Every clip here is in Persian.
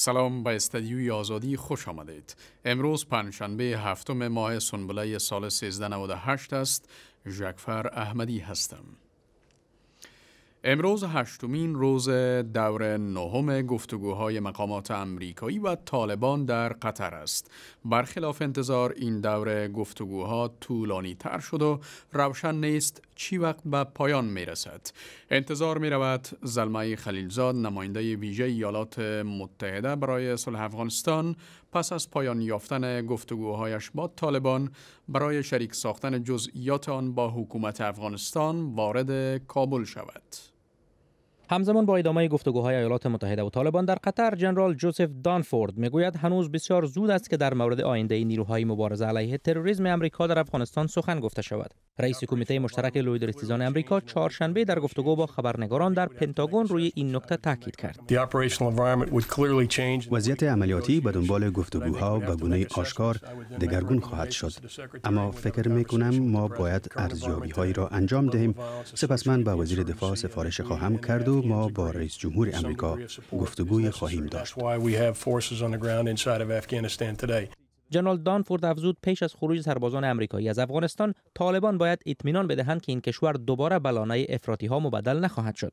سلام به استدیوی آزادی خوش آمدید. امروز پنجشنبه هفتم ماه سنبله سال 1398 است. جکفر احمدی هستم. امروز هشتمین روز دور نهم گفتگوهای مقامات امریکایی و طالبان در قطر است. برخلاف انتظار این دور گفتگوها طولانی تر شد و روشن نیست چی وقت به پایان می رسد. انتظار می رود زلمه خلیلزاد نماینده ویژه ایالات متحده برای صلح افغانستان پس از پایان یافتن گفتگوهایش با طالبان برای شریک ساختن جزئیات آن با حکومت افغانستان وارد کابل شود. همزمان با ادامه گفتگوهای ایالات متحده و طالبان در قطر جنرال جوزف دانفورد میگوید هنوز بسیار زود است که در مورد آینده نیروهای مبارزه علیه تروریسم امریکا در افغانستان سخن گفته شود رئیس کمیته مشترک لویدرستیزان آمریکا امریکا چهارشنبه در گفتگو با خبرنگاران در پنتاگون روی این نکته تاکید کرد. وضعیت عملیاتی به دنبال گفتگوها به گونه آشکار دگرگون خواهد شد. اما فکر می کنم ما باید ارزیابی هایی را انجام دهیم. سپس من به وزیر دفاع سفارش خواهم کرد و ما با رئیس جمهور امریکا گفتگوی خواهیم داشت. جنرال دانفورد افزود پیش از خروج سربازان امریکایی از افغانستان طالبان باید اطمینان بدهند که این کشور دوباره به لانه ها مبدل نخواهد شد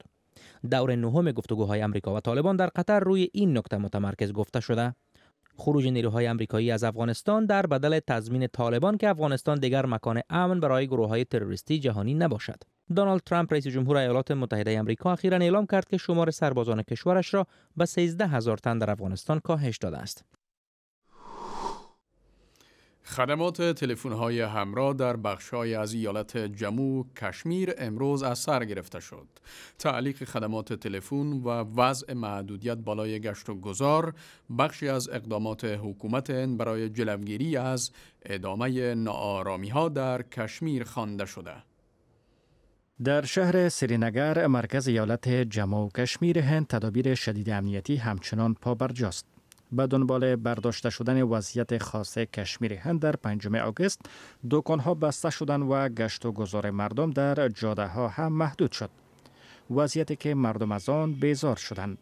دور نهم گفتگوهای آمریکا و طالبان در قطر روی این نکته متمرکز گفته شده خروج نیروهای امریکایی از افغانستان در بدل تضمین طالبان که افغانستان دیگر مکان امن برای گروه های تروریستی جهانی نباشد دونالد ترامپ رئیس جمهور ایالات متحده آمریکا اخیرا اعلام کرد که شمار سربازان کشورش را به 13 تن در افغانستان کاهش داده است خدمات های همراه در های از ایالت جمو کشمیر امروز از سر گرفته شد. تعلیق خدمات تلفن و وضع محدودیت بالای گشت و گذار بخشی از اقدامات حکومت برای جلوگیری از ادامه ها در کشمیر خوانده شده. در شهر سرینگر مرکز ایالت جمع و کشمیر هند تدابیر شدید امنیتی همچنان پابرجاست. به دنبال برداشته شدن وضعیت خاص کشمیر هند در 5 آگوست دکانها بسته شدن و گشت و گذار مردم در جاده ها هم محدود شد وضعیتی که مردم از آن بیزار شدند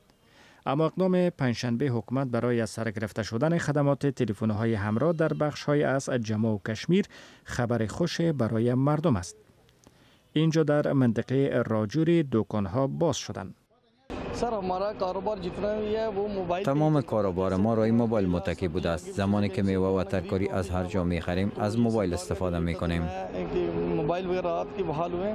اما اقدام پنجشنبه حکومت برای از سر گرفته شدن خدمات تلفن های همراه در بخش های از جمع و کشمیر خبر خوش برای مردم است اینجا در منطقه راجوری دکان ها باز شدند سر کاروبار تمام کاروبار ما روی موبایل متکی بوده است زمانی که میوه و ترکاری از هر جا می خریم از موبایل استفاده می کنیم کی بحال ہوئے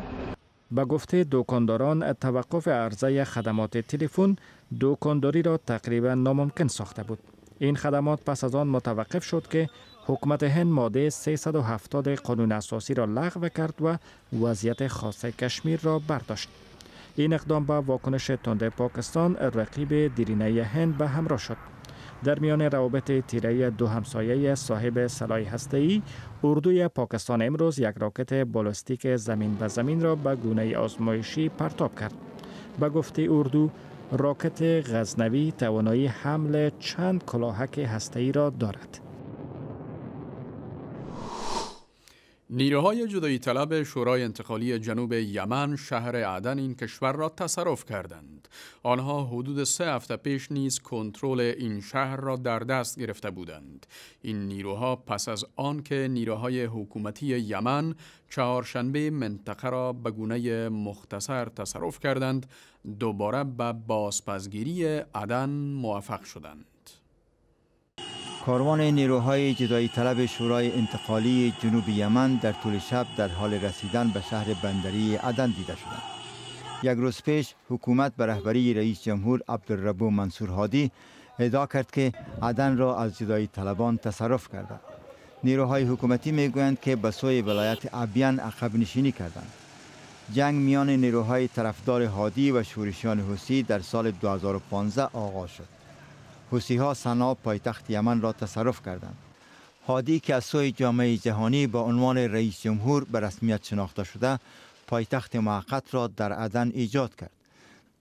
به گفته دوکانداران توقف عرضه خدمات تلفن دوکانداری را تقریبا ناممکن ساخته بود این خدمات پس از آن متوقف شد که حکومت هند ماده 370 قانون اساسی را لغو کرد و وضعیت خاص کشمیر را برداشت این اقدام با واکنش تند پاکستان رقیب دیرینه هند به همراه شد در میان روابط تیره دو همسایه صاحب سلاح هسته‌ای اردوی پاکستان امروز یک راکت بالستیک زمین به زمین را به گونه آزمایشی پرتاب کرد به گفته اردو راکت غزنوی توانایی حمل چند کلاهک هسته‌ای را دارد نیروهای جدایی طلب شورای انتقالی جنوب یمن شهر عدن این کشور را تصرف کردند. آنها حدود سه هفته پیش نیز کنترل این شهر را در دست گرفته بودند. این نیروها پس از آنکه نیروهای حکومتی یمن چهارشنبه منطقه را به گونه مختصر تصرف کردند، دوباره به بازپسگیری عدن موفق شدند. کاروان نیروهای جدایی طلب شورای انتقالی جنوب یمن در طول شب در حال رسیدن به شهر بندری عدن دیده شدند. یک روز پیش حکومت به رهبری رئیس جمهور عبدالربو منصور هادی ادعا کرد که عدن را از جدایی طلبان تصرف کرده. نیروهای حکومتی میگویند که به سوی ولایت ابین عقب نشینی کردند. جنگ میان نیروهای طرفدار هادی و شورشیان حسی در سال 2015 آغاز شد. حوسی ها سنا پایتخت یمن را تصرف کردند. حادی که از سوی جامعه جهانی با عنوان رئیس جمهور به رسمیت شناخته شده پایتخت موقت را در عدن ایجاد کرد.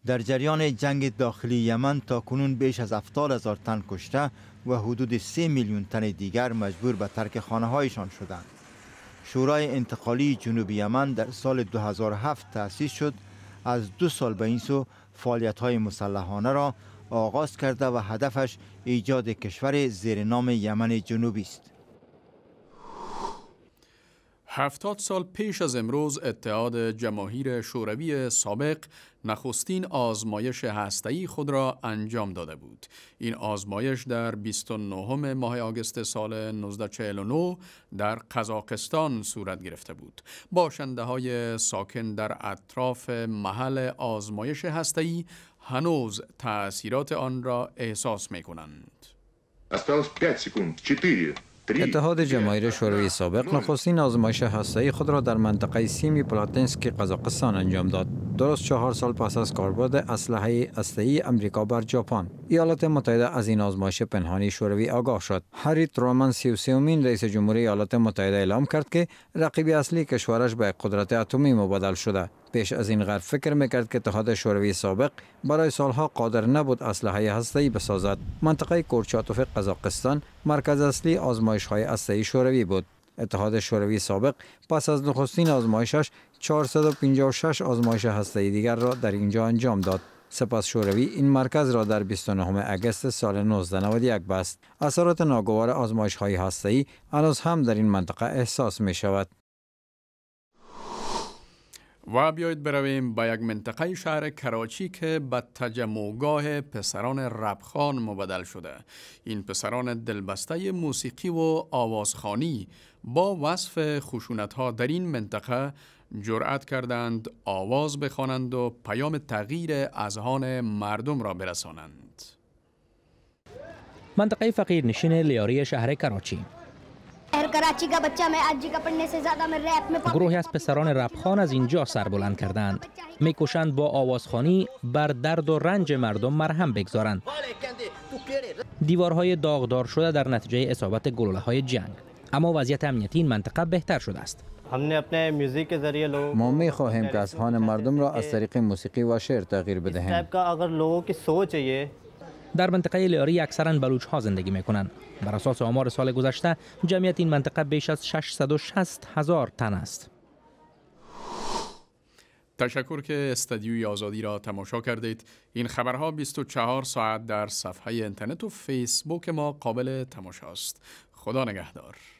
در جریان جنگ داخلی یمن تا کنون بیش از 70 هزار تن کشته و حدود سه میلیون تن دیگر مجبور به ترک خانه هایشان شدند. شورای انتقالی جنوب یمن در سال 2007 تأسیس شد از دو سال به این سو فعالیت های مسلحانه را آغاز کرده و هدفش ایجاد کشور زیر نام یمن جنوبی است. هفتاد سال پیش از امروز اتحاد جماهیر شوروی سابق نخستین آزمایش هسته‌ای خود را انجام داده بود. این آزمایش در 29 ماه آگوست سال 1949 در قزاقستان صورت گرفته بود. باشنده های ساکن در اطراف محل آزمایش هسته‌ای هنوز تاثیرات آن را احساس می کنند. اتحاد جماهیر شوروی سابق نخستین آزمایش هسته‌ای خود را در منطقه سیمی پلاتنسک قزاقستان انجام داد. درست چهار سال پس از کاربرد اسلحه ای امریکا بر ژاپن ایالات متحده از این آزمایش پنهانی شوروی آگاه شد هری ترومن سیومین رئیس جمهوری ایالات متحده اعلام کرد که رقیب اصلی کشورش به قدرت اتمی مبدل شده پیش از این غرب فکر میکرد که اتحاد شوروی سابق برای سالها قادر نبود اسلحه ای بسازد منطقه کورچاتوف قزاقستان مرکز اصلی آزمایش های ای شوروی بود اتحاد شوروی سابق پس از نخستین آزمایشش 456 آزمایش هسته دیگر را در اینجا انجام داد. سپس شوروی این مرکز را در 29 اگست سال 1991 بست. اثرات ناگوار آزمایش های ای هنوز هم در این منطقه احساس می شود. و بیایید برویم به یک منطقه شهر کراچی که به تجمعگاه پسران ربخان مبدل شده. این پسران دلبسته موسیقی و آوازخانی با وصف خشونت ها در این منطقه جرأت کردند آواز بخوانند و پیام تغییر اذهان مردم را برسانند منطقه فقیر نشین لیاری شهر کراچی گروهی از پسران ربخان از اینجا سر بلند کردند میکوشند با آوازخانی بر درد و رنج مردم مرهم بگذارند دیوارهای داغدار شده در نتیجه اصابت گلوله های جنگ اما وضعیت امنیتی این منطقه بهتر شده است ما می خواهیم که اذهان مردم را از طریق موسیقی و شعر تغییر بدهیم در منطقه لیاری اکثرا بلوچ ها زندگی می کنند بر اساس آمار سال گذشته جمعیت این منطقه بیش از 660 هزار تن است تشکر که استدیوی آزادی را تماشا کردید این خبرها 24 ساعت در صفحه اینترنت و فیسبوک ما قابل تماشا است خدا نگهدار